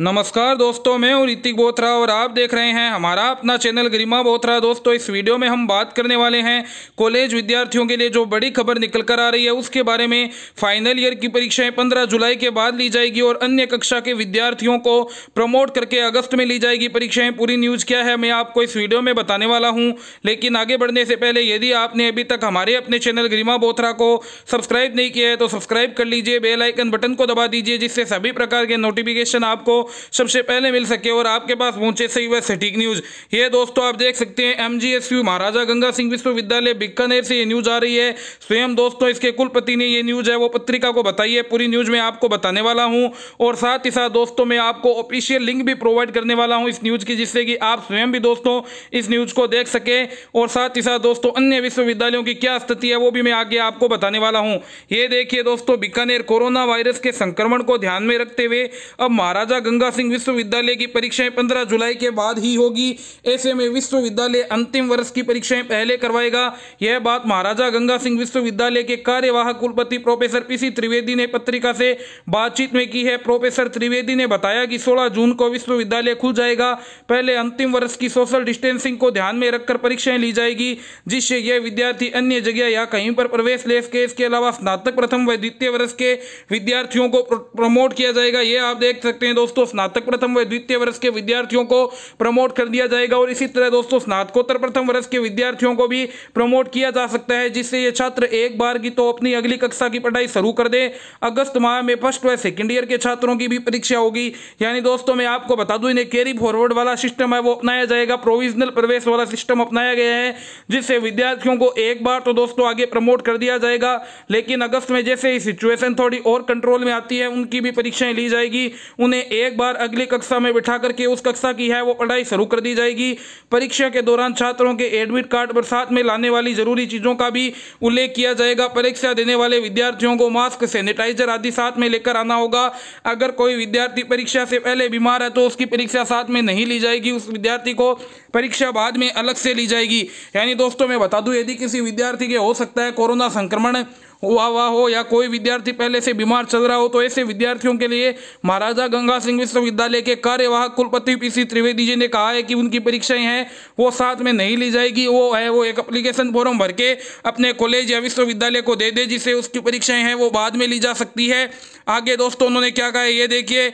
नमस्कार दोस्तों मैं हूँ ऋतिक बोथरा और आप देख रहे हैं हमारा अपना चैनल गरिमा बोथरा दोस्तों इस वीडियो में हम बात करने वाले हैं कॉलेज विद्यार्थियों के लिए जो बड़ी खबर निकल कर आ रही है उसके बारे में फाइनल ईयर की परीक्षाएं 15 जुलाई के बाद ली जाएगी और अन्य कक्षा के विद्यार्थियों को प्रमोट करके अगस्त में ली जाएगी परीक्षाएं पूरी न्यूज़ क्या है मैं आपको इस वीडियो में बताने वाला हूँ लेकिन आगे बढ़ने से पहले यदि आपने अभी तक हमारे अपने चैनल गरिमा बोथरा को सब्सक्राइब नहीं किया है तो सब्सक्राइब कर लीजिए बेलाइकन बटन को दबा दीजिए जिससे सभी प्रकार के नोटिफिकेशन आपको सबसे पहले मिल सके और आपके पास पहुंचे सही वह सटीक न्यूज़ ये दोस्तों आप देख सकते हैं एम महाराजा गंगा सिंह विश्वविद्यालय बीकानेर से ये न्यूज़ आ रही है स्वयं दोस्तों इसके कुलपति ने ये न्यूज़ है वो पत्रिका को बताई है पूरी न्यूज़ में आपको बताने वाला हूँ और साथ ही साथ दोस्तों मैं आपको ऑफिशियल लिंक भी प्रोवाइड करने वाला हूँ इस न्यूज़ की जिससे कि आप स्वयं भी दोस्तों इस न्यूज़ को देख सके और साथ ही साथ दोस्तों अन्य विश्वविद्यालयों की क्या स्थिति है वो भी मैं आगे आपको बताने वाला हूँ ये देखिए दोस्तों बीकानेर कोरोना वायरस के संक्रमण को ध्यान में रखते हुए अब महाराजा गंगा गंगा सिंह विश्वविद्यालय की परीक्षाएं 15 जुलाई के बाद ही होगी ऐसे में विश्वविद्यालय अंतिम वर्ष की परीक्षाएं पहले करवाएगा यह बात महाराजा गंगा सिंह विश्वविद्यालय के कार्यवाहक कुलपति प्रोफेसर पीसी त्रिवेदी ने पत्रिका से बातचीत में की है प्रोफेसर त्रिवेदी ने बताया कि सोलह जून को विश्वविद्यालय खुल जाएगा पहले अंतिम वर्ष की सोशल डिस्टेंसिंग को ध्यान में रखकर परीक्षाएं ली जाएगी जिससे यह विद्यार्थी अन्य जगह या कहीं पर प्रवेश ले सके इसके अलावा स्नातक प्रथम व द्वितीय वर्ष के विद्यार्थियों को प्रमोट किया जाएगा यह आप देख सकते हैं दोस्तों स्नातक प्रथम व द्वितीय वर्ष के विद्यार्थियों को प्रमोट कर दिया जाएगा और इसी तरह दोस्तों स्नातकोत्तर प्रथम वर्ष के विद्यार्थियों को भी प्रमोट किया जा सकता है जिससे ये छात्र एक बार की तो अपनी अगली कक्षा की पढ़ाई शुरू कर दे अगस्त माह में फर्स्ट व सेकेंड ईयर के छात्रों की भी परीक्षा होगी यानी दोस्तों मैं आपको बता दूं इन्हें कैरी फॉरवर्ड वाला सिस्टम है वो अपनाया जाएगा प्रोविजनल प्रवेश वाला सिस्टम अपनाया गया है जिससे विद्यार्थियों को एक बार तो दोस्तों आगे प्रमोट कर दिया जाएगा लेकिन अगस्त में जैसे ही सिचुएशन थोड़ी और कंट्रोल में आती है उनकी भी परीक्षाएं ली जाएगी उन्हें एक बार अगली कक्षा में बिठा करके उस कक्षा की है वो पढ़ाई शुरू कर दी जाएगी परीक्षा के दौरान छात्रों के एडमिट कार्ड पर साथ में लाने वाली जरूरी चीज़ों का भी उल्लेख किया जाएगा परीक्षा देने वाले विद्यार्थियों को मास्क सैनिटाइजर आदि साथ में लेकर आना होगा अगर कोई विद्यार्थी परीक्षा से पहले बीमार है तो उसकी परीक्षा साथ में नहीं ली जाएगी उस विद्यार्थी को परीक्षा बाद में अलग से ली जाएगी यानी दोस्तों मैं बता दूं यदि किसी विद्यार्थी के हो सकता है कोरोना संक्रमण हुआ हुआ हो या कोई विद्यार्थी पहले से बीमार चल रहा हो तो ऐसे विद्यार्थियों के लिए महाराजा गंगा सिंह विश्वविद्यालय के कार्यवाहक कुलपति पीसी त्रिवेदी जी ने कहा है कि उनकी परीक्षाएं हैं वो साथ में नहीं ली जाएगी वो है वो एक अप्लीकेशन फॉर्म भर के अपने कॉलेज या विश्वविद्यालय को दे दे जिसे उसकी परीक्षाएँ हैं वो बाद में ली जा सकती है आगे दोस्तों उन्होंने क्या कहा ये देखिए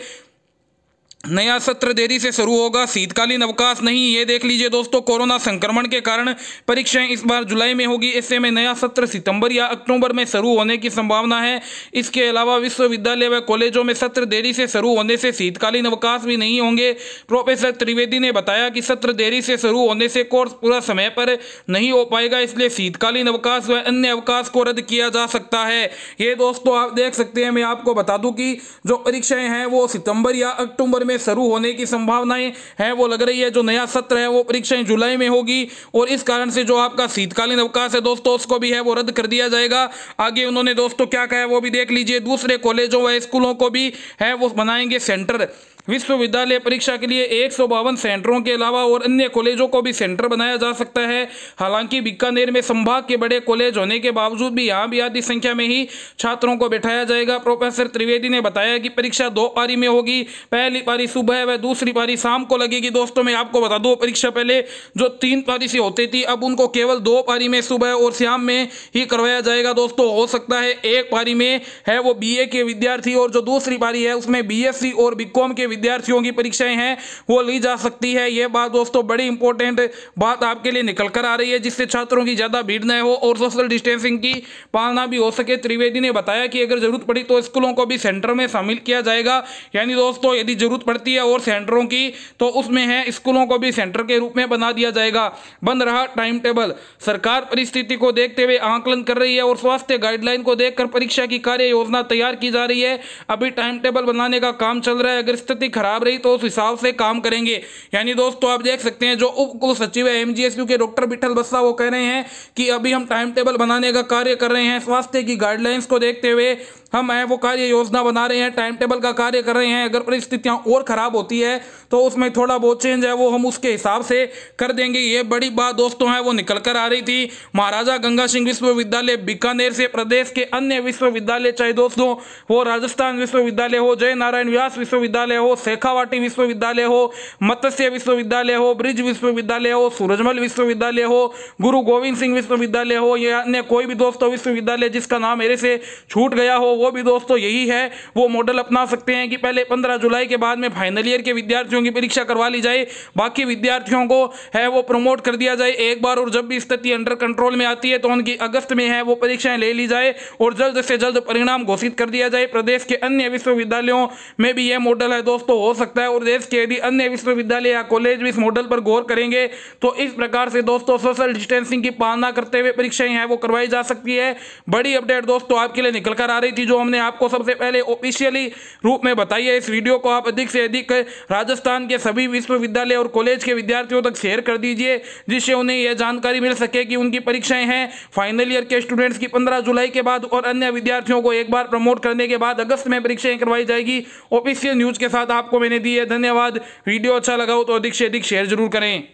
नया सत्र देरी से शुरू होगा शीतकालीन अवकाश नहीं ये देख लीजिए दोस्तों कोरोना संक्रमण के कारण परीक्षाएं इस बार जुलाई में होगी ऐसे में नया सत्र सितंबर या अक्टूबर में शुरू होने की संभावना है इसके अलावा विश्वविद्यालय व कॉलेजों में सत्र देरी से शुरू होने से शीतकालीन अवकाश भी नहीं होंगे प्रोफेसर त्रिवेदी ने बताया कि सत्र देरी से शुरू होने से कोर्स पूरा समय पर नहीं हो पाएगा इसलिए शीतकालीन अवकाश व अन्य अवकाश को रद्द किया जा सकता है ये दोस्तों आप देख सकते हैं मैं आपको बता दूँ कि जो परीक्षाएँ हैं वो सितंबर या अक्टूबर में में शुरू होने की संभावनाएं हैं वो लग रही है जो नया सत्र है वो परीक्षाएं जुलाई में होगी और इस कारण से जो आपका शीतकालीन अवकाश है दोस्तों उसको भी है वो रद्द कर दिया जाएगा आगे उन्होंने दोस्तों क्या कहा है वो भी देख लीजिए दूसरे कॉलेजों व स्कूलों को भी है वो बनाएंगे सेंटर विश्वविद्यालय परीक्षा के लिए एक सेंटरों के अलावा और अन्य कॉलेजों को भी सेंटर बनाया जा सकता है हालांकि बीकानेर में संभाग के बड़े कॉलेज होने के बावजूद भी यहाँ भी आधी संख्या में ही छात्रों को बैठाया जाएगा प्रोफेसर त्रिवेदी ने बताया कि परीक्षा दो पारी में होगी पहली पारी सुबह व दूसरी पारी शाम को लगेगी दोस्तों मैं आपको बता दूँ परीक्षा पहले जो तीन पारी से होती थी अब उनको केवल दो पारी में सुबह और शाम में ही करवाया जाएगा दोस्तों हो सकता है एक पारी में है वो बी के विद्यार्थी और जो दूसरी पारी है उसमें बी और बी के विद्यार्थियों की परीक्षाएं हैं वो ली जा सकती है ये बात दोस्तों बड़ी इंपॉर्टेंट बात आपके लिए निकल कर आ रही है जिससे छात्रों की ज़्यादा भीड़ न हो और सोशल डिस्टेंसिंग की पालना भी हो सके त्रिवेदी ने बताया कि अगर जरूरत पड़ी तो स्कूलों को भी सेंटर में शामिल किया जाएगा यानी दोस्तों यदि जरूरत पड़ती है और सेंटरों की तो उसमें है स्कूलों को भी सेंटर के रूप में बना दिया जाएगा बंद रहा टाइम टेबल सरकार परिस्थिति को देखते हुए आंकलन कर रही है और स्वास्थ्य गाइडलाइन को देखकर परीक्षा की कार्य योजना तैयार की जा रही है अभी टाइम टेबल बनाने का काम चल रहा है अगर स्थिति स्थिति खराब रही तो उस हिसाब से काम करेंगे यानी दोस्तों तो आप देख सकते हैं जो उप कुल सचिव है एम के डॉक्टर बिठल बस्सा वो कह रहे हैं कि अभी हम टाइम टेबल बनाने का कार्य कर रहे हैं स्वास्थ्य की गाइडलाइंस को देखते हुए हम हैं वो कार्य योजना बना रहे हैं टाइम टेबल का कार्य कर रहे हैं अगर परिस्थितियाँ और ख़राब होती है तो उसमें थोड़ा बहुत चेंज है वो हम उसके हिसाब से कर देंगे ये बड़ी बात दोस्तों है वो निकल कर आ रही थी महाराजा गंगा सिंह विश्वविद्यालय बीकानेर से प्रदेश के अन्य विश्वविद्यालय चाहे दोस्तों वो राजस्थान विश्वविद्यालय हो जय नारायण व्यास विश्वविद्यालय हो शेखावाटी विश्वविद्यालय हो मत्स्य विश्वविद्यालय हो ब्रिज विश्वविद्यालय हो सूरजमल विश्वविद्यालय हो गुरु गोविंद सिंह विश्वविद्यालय हो या अन्य कोई भी दोस्तों विश्वविद्यालय जिसका नाम मेरे से छूट गया हो वो वो भी दोस्तों यही है वो मॉडल अपना सकते हैं कि पहले पंद्रह जुलाई के बाद में फाइनल ईयर के विद्यार्थियों की परीक्षा करवा ली जाए बाकी विद्यार्थियों को है वो प्रमोट कर दिया जाए एक बार और जब भी स्थिति अंडर कंट्रोल में आती है तो उनकी अगस्त में है वो परीक्षाएं ले ली जाए और जल्द से जल्द परिणाम घोषित कर दिया जाए प्रदेश के अन्य विश्वविद्यालयों में भी यह मॉडल है दोस्तों हो सकता है और देश के यदि अन्य विश्वविद्यालय या कॉलेज भी इस मॉडल पर गौर करेंगे तो इस प्रकार से दोस्तों सोशल डिस्टेंसिंग की पालना करते हुए परीक्षाएं हैं वो करवाई जा सकती है बड़ी अपडेट दोस्तों आपके लिए निकल कर आ रही थी जो हमने आपको सबसे पहले ऑफिशियली रूप में बताई है इस वीडियो को आप अधिक से अधिक राजस्थान के सभी विश्वविद्यालय और कॉलेज के विद्यार्थियों तक शेयर कर दीजिए जिससे उन्हें यह जानकारी मिल सके कि उनकी परीक्षाएं हैं फाइनल ईयर के स्टूडेंट्स की पंद्रह जुलाई के बाद और अन्य विद्यार्थियों को एक बार प्रमोट करने के बाद अगस्त में परीक्षाएं करवाई जाएगी ऑफिशियल न्यूज के साथ आपको मैंने दी है धन्यवाद वीडियो अच्छा लगा हो तो अधिक से अधिक शेयर जरूर करें